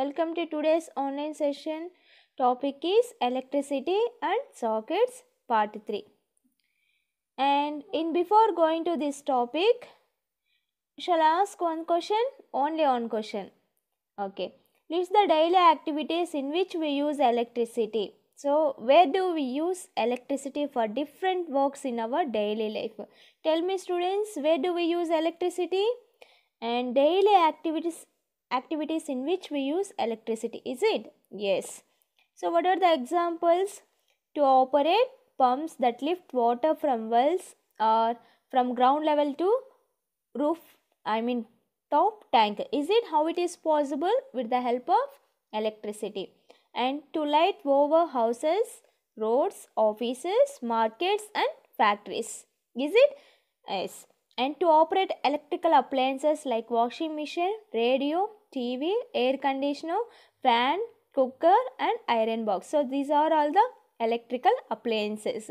Welcome to today's online session. Topic is electricity and sockets part 3. And in before going to this topic, shall I ask one question? Only one question. Okay. List the daily activities in which we use electricity. So, where do we use electricity for different works in our daily life? Tell me students, where do we use electricity? And daily activities activities in which we use electricity, is it? Yes. So, what are the examples? To operate pumps that lift water from wells or from ground level to roof, I mean top tank. Is it how it is possible? With the help of electricity. And to light over houses, roads, offices, markets and factories. Is it? Yes. And to operate electrical appliances like washing machine, radio, TV, air conditioner, fan, cooker and iron box. So these are all the electrical appliances.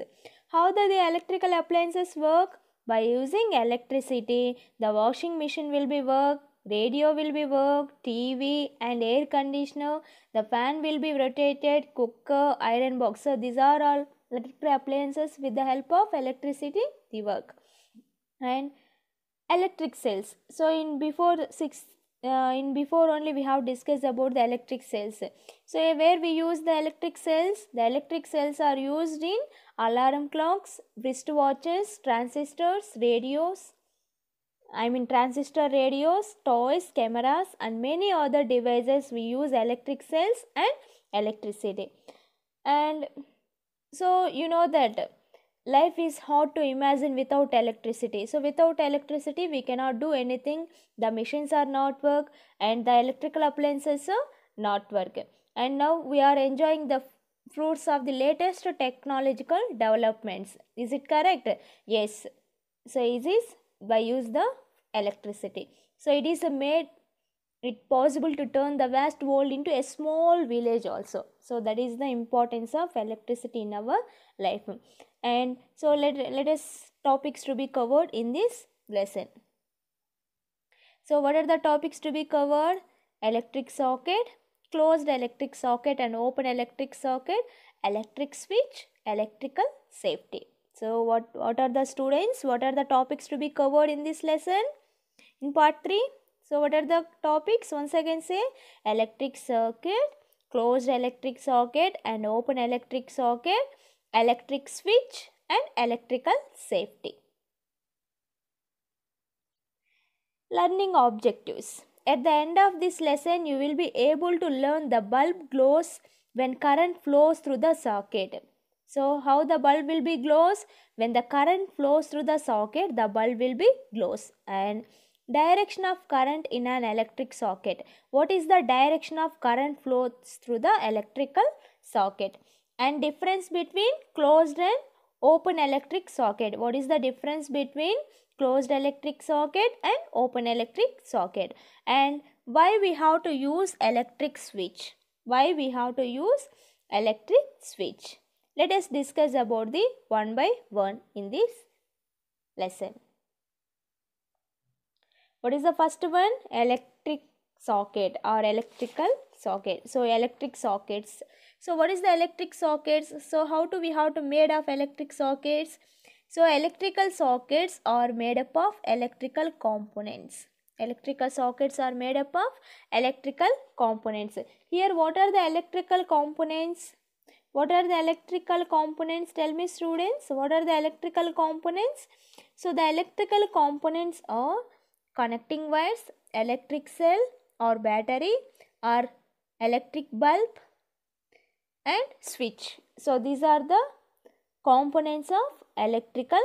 How do the electrical appliances work? By using electricity, the washing machine will be work. radio will be work. TV and air conditioner, the fan will be rotated, cooker, iron box. So these are all electrical appliances with the help of electricity they work. And electric cells. So in before 6th uh, in before only we have discussed about the electric cells so eh, where we use the electric cells the electric cells are used in alarm clocks wristwatches transistors radios i mean transistor radios toys cameras and many other devices we use electric cells and electricity and so you know that life is hard to imagine without electricity so without electricity we cannot do anything the machines are not work and the electrical appliances are not work and now we are enjoying the fruits of the latest technological developments is it correct yes so it is by use the electricity so it is made it possible to turn the vast world into a small village also so that is the importance of electricity in our life and so let, let us topics to be covered in this lesson. So what are the topics to be covered? Electric socket, closed electric socket and open electric socket, electric switch, electrical safety. So what, what are the students? What are the topics to be covered in this lesson? In part 3, so what are the topics? Once again say electric circuit, closed electric socket and open electric socket, electric switch and electrical safety. Learning objectives. At the end of this lesson, you will be able to learn the bulb glows when current flows through the circuit. So, how the bulb will be glows? When the current flows through the socket, the bulb will be glows. And direction of current in an electric socket. What is the direction of current flows through the electrical socket? and difference between closed and open electric socket. What is the difference between closed electric socket and open electric socket and why we have to use electric switch. Why we have to use electric switch. Let us discuss about the one by one in this lesson. What is the first one? Electric socket or electrical socket so electric sockets so what is the electric sockets so how to we how to made of electric sockets so electrical sockets are made up of electrical components electrical sockets are made up of electrical components here what are the electrical components what are the electrical components tell me students what are the electrical components so the electrical components are connecting wires electric cell or battery or electric bulb and switch. So these are the components of electrical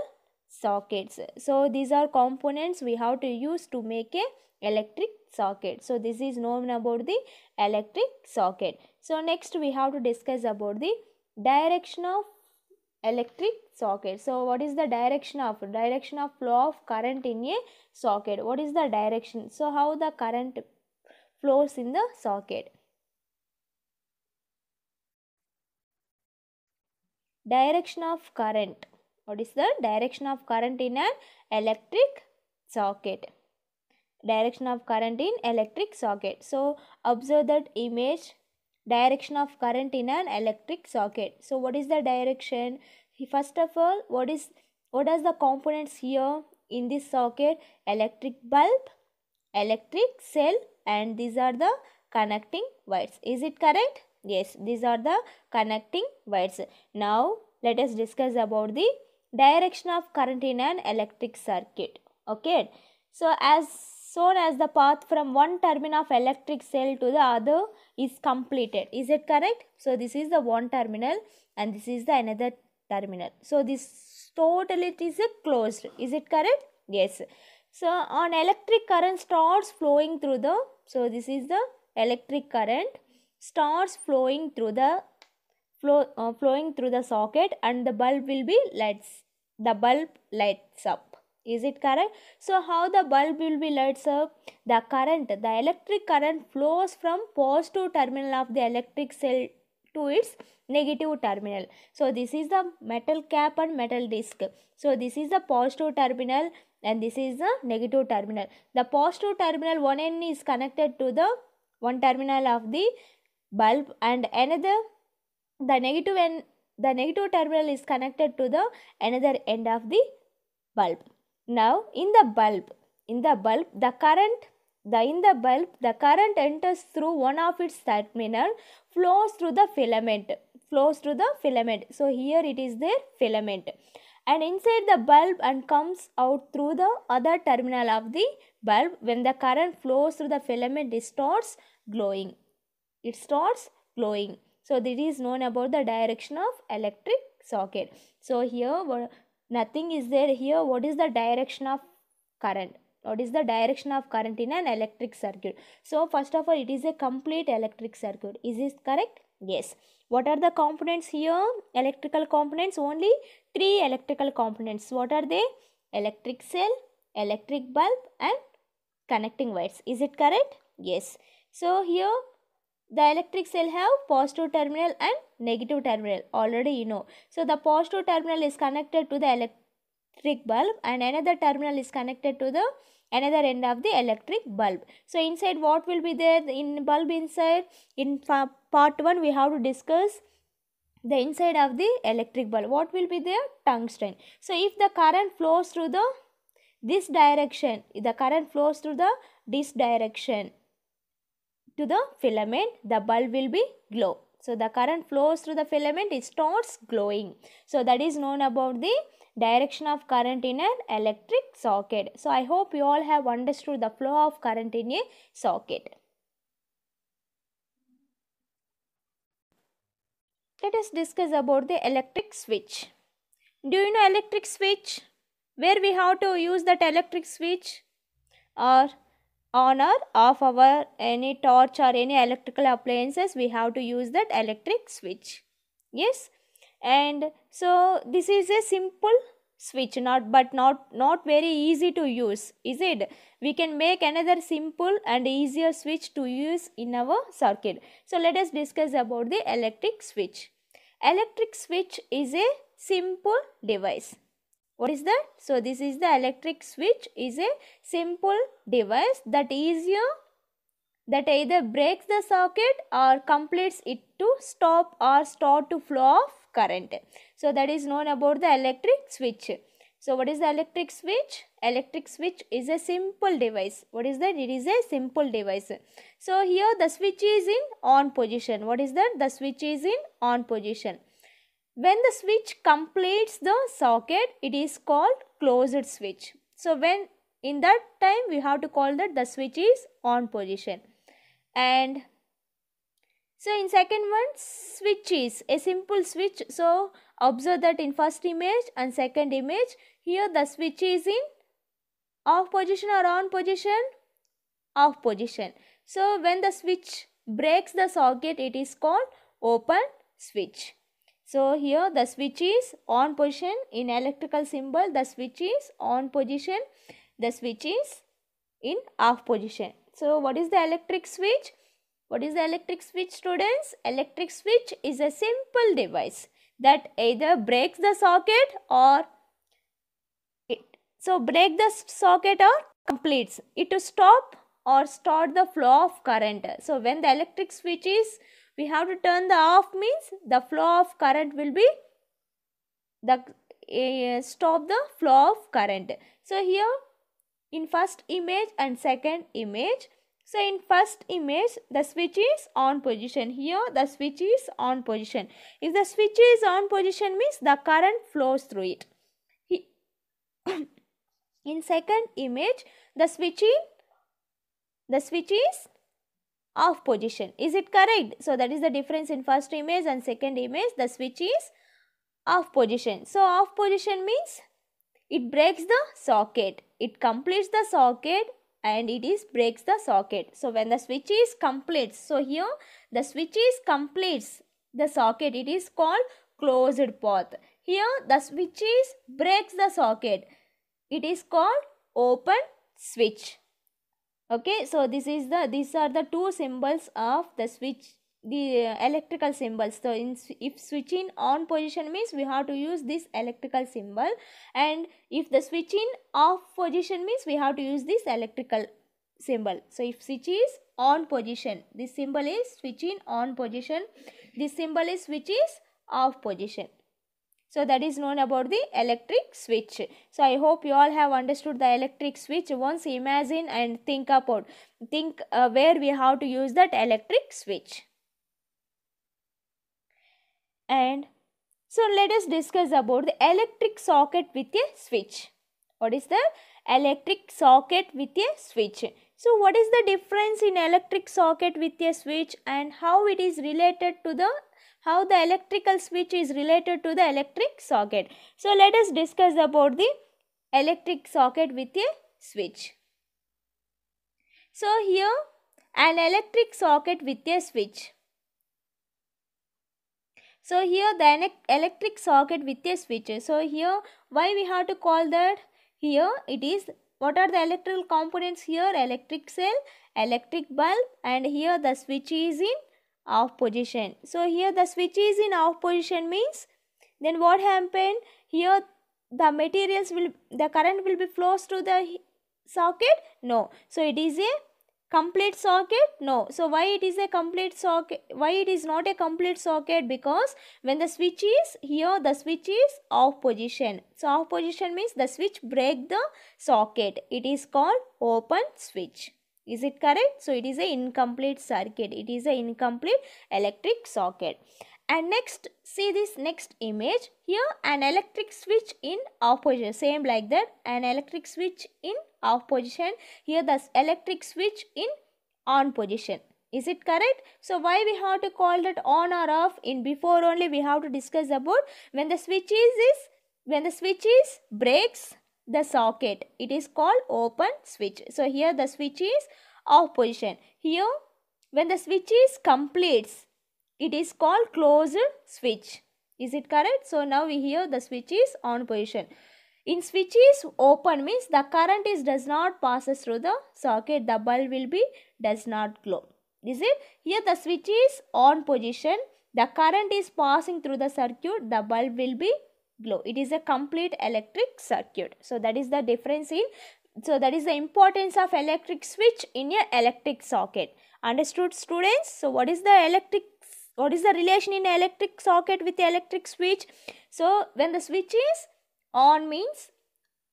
sockets. So these are components we have to use to make a electric socket. So this is known about the electric socket. So next we have to discuss about the direction of electric socket. So what is the direction of? Direction of flow of current in a socket. What is the direction? So how the current flows in the socket. direction of current what is the direction of current in an electric socket direction of current in electric socket so observe that image direction of current in an electric socket so what is the direction first of all what is what are the components here in this socket electric bulb electric cell and these are the connecting wires is it correct Yes, these are the connecting wires. Now, let us discuss about the direction of current in an electric circuit. Okay. So, as shown as the path from one terminal of electric cell to the other is completed. Is it correct? So, this is the one terminal and this is the another terminal. So, this totally is closed. Is it correct? Yes. So, on electric current starts flowing through the, so this is the electric current starts flowing through the flow, uh, flowing through the socket and the bulb will be lights the bulb lights up is it correct so how the bulb will be lights up the current the electric current flows from positive terminal of the electric cell to its negative terminal so this is the metal cap and metal disc so this is the positive terminal and this is the negative terminal the positive terminal one end is connected to the one terminal of the bulb and another the negative and the negative terminal is connected to the another end of the bulb now in the bulb in the bulb the current the in the bulb the current enters through one of its terminal flows through the filament flows through the filament so here it is their filament and inside the bulb and comes out through the other terminal of the bulb when the current flows through the filament it starts glowing it starts glowing so this is known about the direction of electric socket so here nothing is there here what is the direction of current what is the direction of current in an electric circuit so first of all it is a complete electric circuit is this correct yes what are the components here electrical components only three electrical components what are they electric cell electric bulb and connecting wires is it correct yes so here the electric cell have positive terminal and negative terminal already you know so the positive terminal is connected to the electric bulb and another terminal is connected to the another end of the electric bulb so inside what will be there in bulb inside in part 1 we have to discuss the inside of the electric bulb what will be there tungsten so if the current flows through the this direction the current flows through the this direction to the filament, the bulb will be glow. So the current flows through the filament, it starts glowing. So that is known about the direction of current in an electric socket. So I hope you all have understood the flow of current in a socket. Let us discuss about the electric switch. Do you know electric switch? Where we have to use that electric switch? Or on or off our any torch or any electrical appliances we have to use that electric switch yes and so this is a simple switch not but not not very easy to use is it we can make another simple and easier switch to use in our circuit so let us discuss about the electric switch electric switch is a simple device what is that? So this is the electric switch is a simple device that easier that either breaks the circuit or completes it to stop or start to flow of current. So that is known about the electric switch. So what is the electric switch? Electric switch is a simple device. What is that? It is a simple device. So here the switch is in on position. What is that? The switch is in on position. When the switch completes the socket, it is called closed switch. So when in that time we have to call that the switch is on position. And so in second one switch is a simple switch. So observe that in first image and second image here the switch is in off position or on position off position. So when the switch breaks the socket it is called open switch. So here the switch is on position in electrical symbol the switch is on position the switch is in off position. So what is the electric switch? What is the electric switch students? Electric switch is a simple device that either breaks the socket or it. So break the socket or completes it to stop or start the flow of current. So when the electric switch is we have to turn the off means the flow of current will be the uh, stop the flow of current. So here in first image and second image. So in first image the switch is on position. Here the switch is on position. If the switch is on position means the current flows through it. in second image the switch the switch is of position. Is it correct? So, that is the difference in first image and second image. The switch is off position. So, off position means it breaks the socket. It completes the socket and it is breaks the socket. So, when the switch is complete. So, here the switch is completes the socket. It is called closed path. Here the switch is breaks the socket. It is called open switch okay so this is the these are the two symbols of the switch the uh, electrical symbols so in if switching on position means we have to use this electrical symbol and if the switching off position means we have to use this electrical symbol so if switch is on position this symbol is switching on position this symbol is switch is off position so that is known about the electric switch. So I hope you all have understood the electric switch. Once imagine and think about, think uh, where we have to use that electric switch. And so let us discuss about the electric socket with a switch. What is the electric socket with a switch? So what is the difference in electric socket with a switch and how it is related to the how the electrical switch is related to the electric socket. So let us discuss about the electric socket with a switch. So here an electric socket with a switch. So here the electric socket with a switch. So here why we have to call that? Here it is what are the electrical components here? Electric cell, electric bulb and here the switch is in off position. So here the switch is in off position means then what happened here the materials will the current will be flows to the socket no so it is a complete socket no so why it is a complete socket why it is not a complete socket because when the switch is here the switch is off position so off position means the switch break the socket it is called open switch is it correct so it is a incomplete circuit it is a incomplete electric socket and next see this next image here an electric switch in off position same like that an electric switch in off position here the electric switch in on position is it correct so why we have to call that on or off in before only we have to discuss about when the switch is is when the switch is breaks the socket. It is called open switch. So here the switch is off position. Here when the switch is completes, it is called closed switch. Is it correct? So now we hear the switch is on position. In switches open means the current is does not passes through the socket. The bulb will be does not glow. Is it? Here the switch is on position. The current is passing through the circuit. The bulb will be glow it is a complete electric circuit so that is the difference in so that is the importance of electric switch in a electric socket understood students so what is the electric what is the relation in electric socket with electric switch so when the switch is on means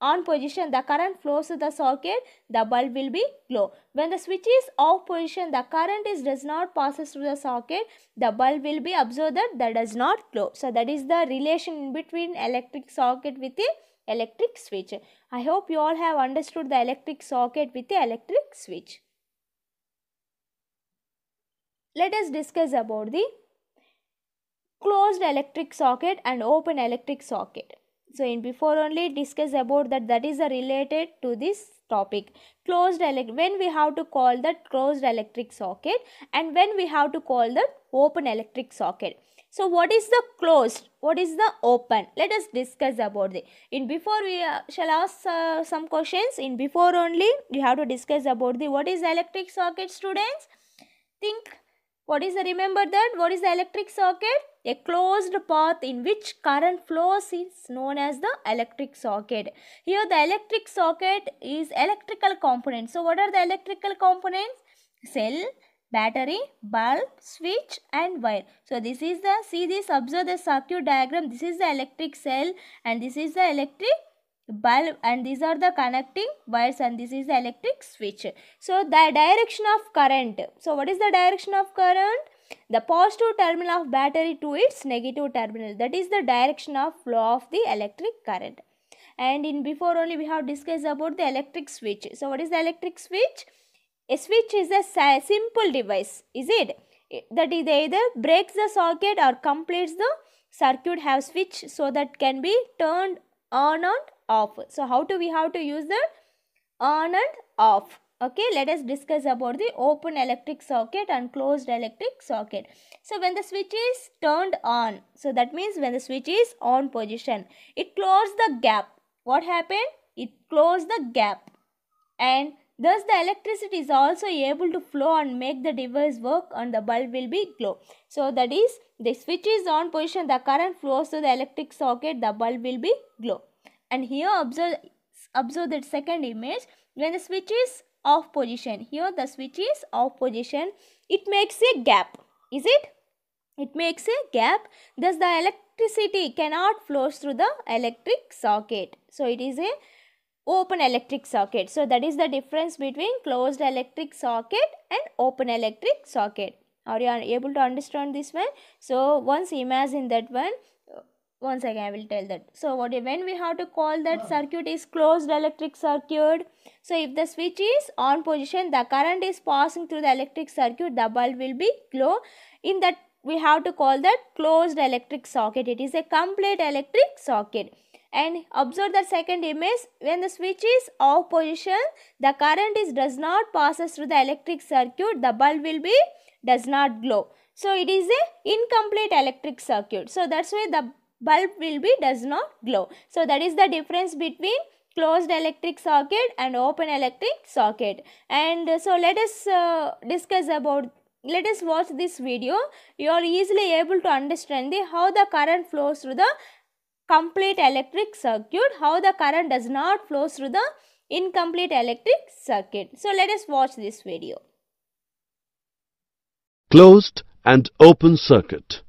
on position the current flows to the socket the bulb will be glow. When the switch is off position the current is does not passes through the socket the bulb will be observed that, that does not glow. So that is the relation between electric socket with the electric switch. I hope you all have understood the electric socket with the electric switch. Let us discuss about the closed electric socket and open electric socket so in before only discuss about that that is related to this topic closed electric when we have to call that closed electric socket and when we have to call the open electric socket so what is the closed what is the open let us discuss about it in before we uh, shall ask uh, some questions in before only you have to discuss about the what is electric socket students think what is the, remember that? What is the electric circuit? A closed path in which current flows is known as the electric socket. Here the electric socket is electrical component. So what are the electrical components? Cell, battery, bulb, switch and wire. So this is the, see this, observe the circuit diagram. This is the electric cell and this is the electric bulb and these are the connecting wires and this is the electric switch. So the direction of current. So what is the direction of current? The positive terminal of battery to its negative terminal. That is the direction of flow of the electric current. And in before only we have discussed about the electric switch. So what is the electric switch? A switch is a simple device, is it? That is either breaks the socket or completes the circuit have switch so that can be turned on and so how do we have to use the on and off? Okay, let us discuss about the open electric circuit and closed electric circuit. So when the switch is turned on, so that means when the switch is on position, it closed the gap. What happened? It closed the gap and Thus, the electricity is also able to flow and make the device work and the bulb will be glow. So, that is, the switch is on position, the current flows to the electric socket, the bulb will be glow and here observe observe that second image when the switch is off position here the switch is off position it makes a gap is it it makes a gap thus the electricity cannot flow through the electric socket. so it is a open electric socket. so that is the difference between closed electric socket and open electric socket. are you able to understand this one so once imagine that one once again i will tell that so what when we have to call that circuit is closed electric circuit so if the switch is on position the current is passing through the electric circuit the bulb will be glow in that we have to call that closed electric circuit it is a complete electric circuit and observe the second image when the switch is off position the current is does not passes through the electric circuit the bulb will be does not glow so it is a incomplete electric circuit so that's why the bulb will be does not glow. So that is the difference between closed electric circuit and open electric circuit. And uh, so let us uh, discuss about let us watch this video you are easily able to understand the how the current flows through the complete electric circuit how the current does not flow through the incomplete electric circuit so let us watch this video closed and open circuit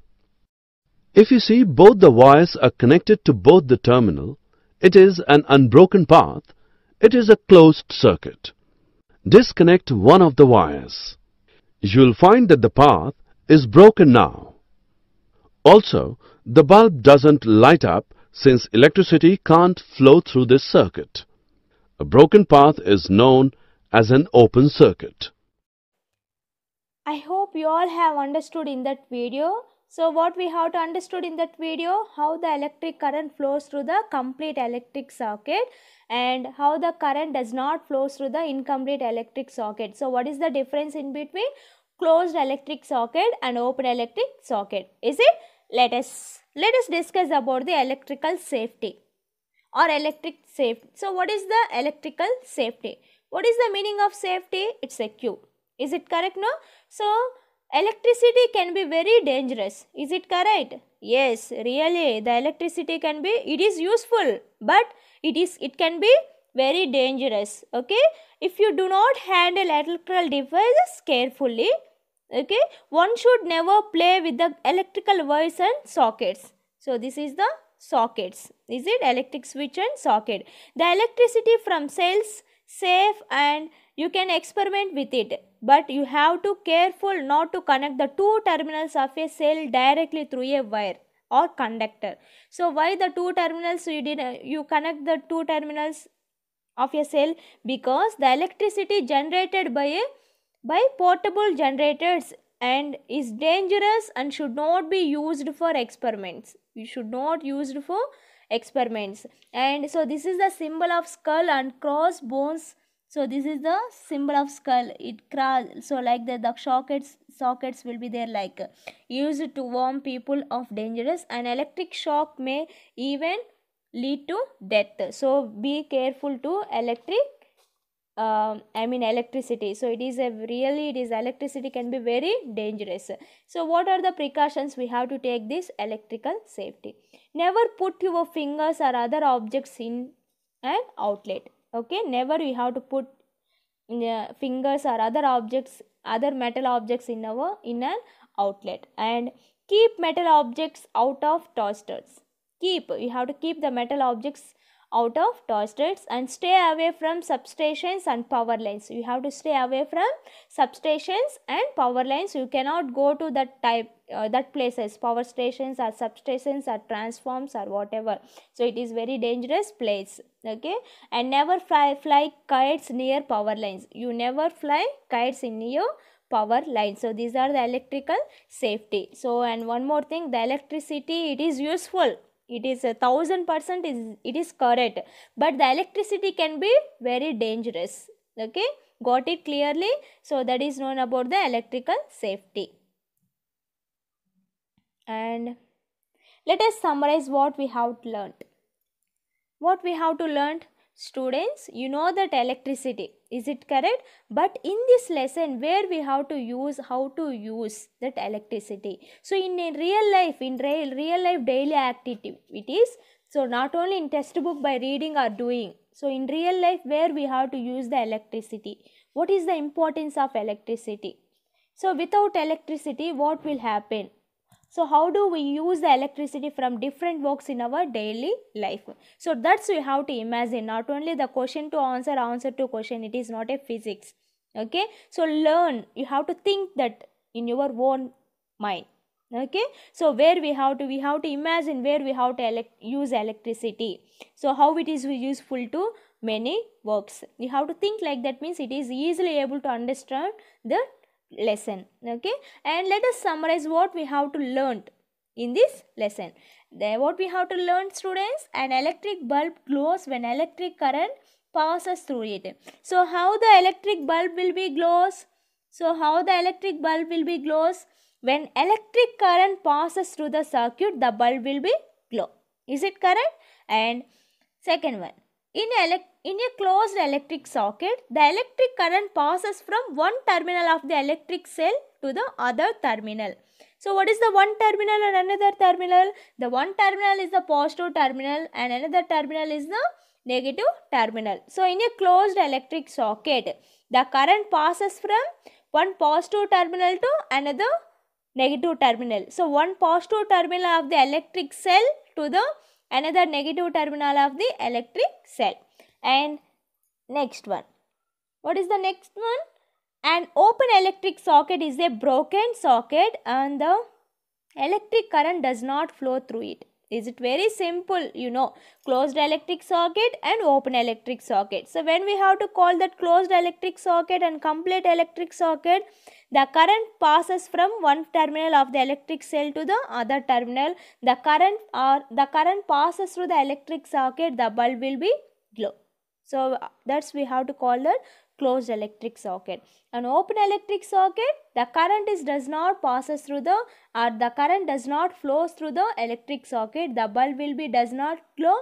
if you see both the wires are connected to both the terminal, it is an unbroken path, it is a closed circuit. Disconnect one of the wires. You'll find that the path is broken now. Also, the bulb doesn't light up since electricity can't flow through this circuit. A broken path is known as an open circuit. I hope you all have understood in that video so what we have to understood in that video, how the electric current flows through the complete electric circuit and how the current does not flow through the incomplete electric circuit. So what is the difference in between closed electric circuit and open electric circuit? Is it? Let us, let us discuss about the electrical safety or electric safety. So what is the electrical safety? What is the meaning of safety? It's a Q. Is it correct? No? So electricity can be very dangerous. Is it correct? Yes, really the electricity can be, it is useful but it is, it can be very dangerous. Okay. If you do not handle electrical devices carefully, okay, one should never play with the electrical wires and sockets. So, this is the sockets. Is it electric switch and socket? The electricity from cells, safe and you can experiment with it but you have to careful not to connect the two terminals of a cell directly through a wire or conductor so why the two terminals you did you connect the two terminals of a cell because the electricity generated by a by portable generators and is dangerous and should not be used for experiments you should not used for experiments and so this is the symbol of skull and crossbones so this is the symbol of skull it so like the, the sockets sockets will be there like used to warn people of dangerous An electric shock may even lead to death so be careful to electric um, I mean electricity. So it is a really it is electricity can be very dangerous. So what are the precautions we have to take this electrical safety? Never put your fingers or other objects in an outlet okay never we have to put uh, fingers or other objects other metal objects in our in an outlet and keep metal objects out of toasters keep you have to keep the metal objects out of toasters and stay away from substations and power lines you have to stay away from substations and power lines you cannot go to that type uh, that places power stations or substations or transforms or whatever so it is very dangerous place okay and never fly fly kites near power lines you never fly kites in your power line so these are the electrical safety so and one more thing the electricity it is useful it is a thousand percent is it is correct but the electricity can be very dangerous okay got it clearly so that is known about the electrical safety and let us summarize what we have learned what we have to learn students you know that electricity is it correct but in this lesson where we have to use how to use that electricity so in real life in real, real life daily activities so not only in test book by reading or doing so in real life where we have to use the electricity what is the importance of electricity so without electricity what will happen so how do we use the electricity from different works in our daily life? So that's we have to imagine not only the question to answer, answer to question, it is not a physics. Okay, so learn, you have to think that in your own mind okay so where we have to we have to imagine where we have to elect, use electricity so how it is useful to many works you have to think like that means it is easily able to understand the lesson okay and let us summarize what we have to learn in this lesson there what we have to learn students an electric bulb glows when electric current passes through it so how the electric bulb will be glows so how the electric bulb will be glows when electric current passes through the circuit the bulb will be glow is it correct and second one in, in, a closed electric socket, the electric current passes from one terminal of the electric cell to the other terminal. So what is the one terminal and another terminal? The one terminal is the positive terminal and another terminal is the negative terminal. So in a closed electric socket, the current passes from one positive terminal to another negative terminal. So one positive terminal of the electric cell to the another negative terminal of the electric cell. And next one. What is the next one? An open electric socket is a broken socket and the electric current does not flow through it is it very simple you know closed electric circuit and open electric circuit so when we have to call that closed electric circuit and complete electric circuit the current passes from one terminal of the electric cell to the other terminal the current or the current passes through the electric circuit the bulb will be glow so that's we have to call that closed electric socket. An open electric socket, the current is, does not passes through the or the current does not flows through the electric socket. The bulb will be does not glow.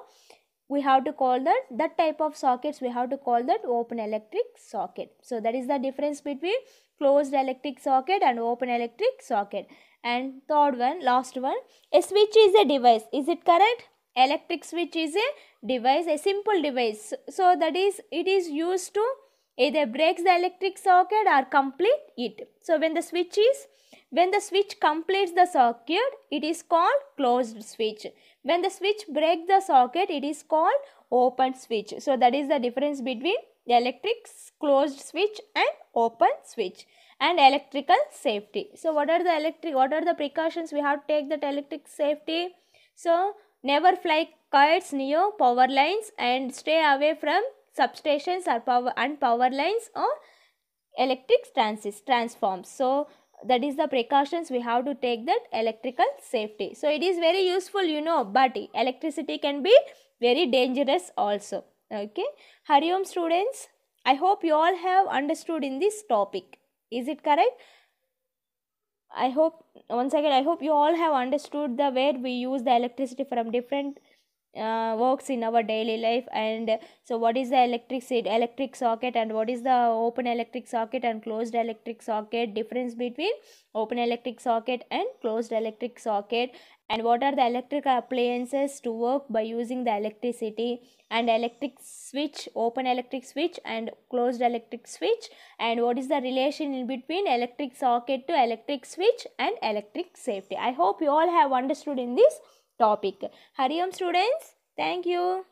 We have to call that that type of sockets we have to call that open electric socket. So that is the difference between closed electric socket and open electric socket. And third one, last one, a switch is a device. Is it correct? Electric switch is a device, a simple device. So that is it is used to either breaks the electric circuit or complete it. So when the switch is when the switch completes the circuit, it is called closed switch. When the switch breaks the circuit, it is called open switch. So that is the difference between the electric closed switch and open switch and electrical safety. So what are the electric what are the precautions we have to take that electric safety? So never fly kites near power lines and stay away from substations or power and power lines or electric transis transforms. So that is the precautions we have to take that electrical safety. So it is very useful you know but electricity can be very dangerous also. Okay. Hurry students. I hope you all have understood in this topic. Is it correct? I hope once again I hope you all have understood the where we use the electricity from different uh, works in our daily life and so what is the electric electric socket and what is the open electric socket and closed electric socket difference between open electric socket and closed electric socket and what are the electric appliances to work by using the electricity and electric switch open electric switch and closed electric switch and what is the relation in between electric socket to electric switch and electric safety i hope you all have understood in this topic. Hari students. Thank you.